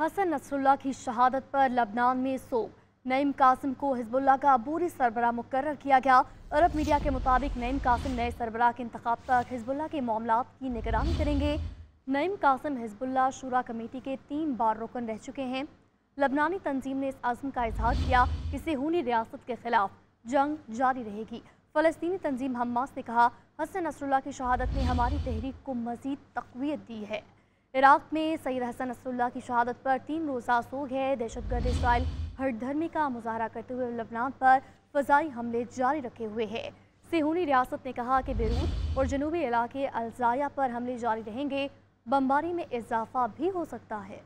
हसन नसरुल्ला की शहादत पर लबनान में सोग नईम कासिम को हिजबुल्ला का अबूरी सरबरा मुकर किया गया अरब मीडिया के मुताबिक नईम कासिम नए सरबरा के इंतब तक हिजबुल्ला के मामला की निगरानी करेंगे नईम कासिम हिजबुल्ला शुरा कमेटी के तीन बार रुकन रह चुके हैं लबनानी तंजीम ने इस आज़म का इजहार किया कि सेहूनी रियासत के खिलाफ जंग जारी रहेगी फ़लस्तनी तंजीम हमास ने कहा हसन नसरुल्ला की शहादत ने हमारी तहरीक को मज़ीद तकवीत दी है इराक में सैद हसन असल्ला की शहादत पर तीन रोज़ा सोग है दहशतगर्द इसराइल हर धर्मी का मुजाहरा करते हुए लबनान पर फजाई हमले जारी रखे हुए है सिहूनी रियासत ने कहा कि बेरूत और जनूबी इलाके अलजाया पर हमले जारी रहेंगे बमबारी में इजाफा भी हो सकता है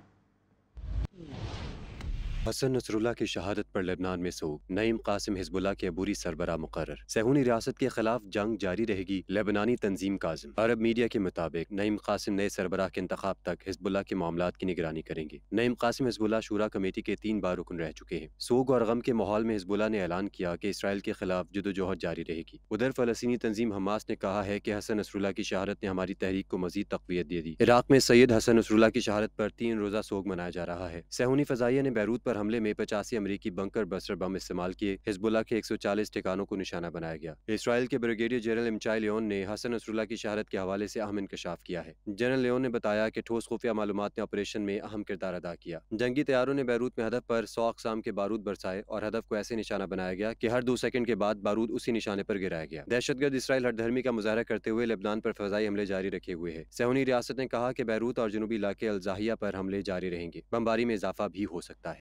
हसन नसरुल्ला की शहादत पर लेबनान में सोग नईम कासिम हिजबुल्ला के अबूरी सरबरा मुकर सहूनी रियासत के खिलाफ जंग जारी रहेगी लेबनानी तंजीम काजम अरब मीडिया के मुताबिक नईम कासिम नए सरबरा के इंतब तक हिजबुल्ला के मामला की निगरानी करेंगे नईम कासिम हिजबुल्ला शूरा कमेटी के तीन बार रुकन रह चुके हैं सोग और गम के माहौल में हिजबुल्ला ने ऐलान किया कि इसराइल के खिलाफ जदोजहद जारी रहेगी उधर फलस्तनी तंजीम हमास ने कहा है कि हसन नसरुल्ला की शहादत ने हमारी तहरीक को मजीद तकवीत दे दी इराक में सैयद हसन नसरुल्ला की शहादत पर तीन रोजा सोग मनाया जा रहा है सहूनी फजाइया ने बैरूत पर पर हमले में पचासी अमरीकी बंकर बस्टर बम इस्तेमाल किए हिजबुल्ला के चालीस ठिकानों को निशाना बनाया गया इसराइल के ब्रिगेडियर जनरल इमचाई लियोन ने हसन नसरुल्ला की शहादत के हवाले से अहम इंकशाफ किया है जनरल लियोन ने बताया की ठोस खुफिया मालूम ने ऑपरेशन में अहम किरदार अदा किया जंगी तैयारों ने बैरूत में हदफ पर सौ अकसाम के बारूद बरसाए और हदफ को ऐसे निशाना बनाया गया की हर दो सेकंड के बाद बारूद उसी निशाने पर गिराया गया दहशतगर्द इसराइल हर धर्मी का मुजाहरा करते हुए लेबनान पर फजाई हमले जारी रखे हुए है सहूनी रियासत ने कहा की बैरूत और जनूबी इलाके अलजाहिया पर हमले जारी रहेंगे बमबारी में इजाफा भी हो सकता है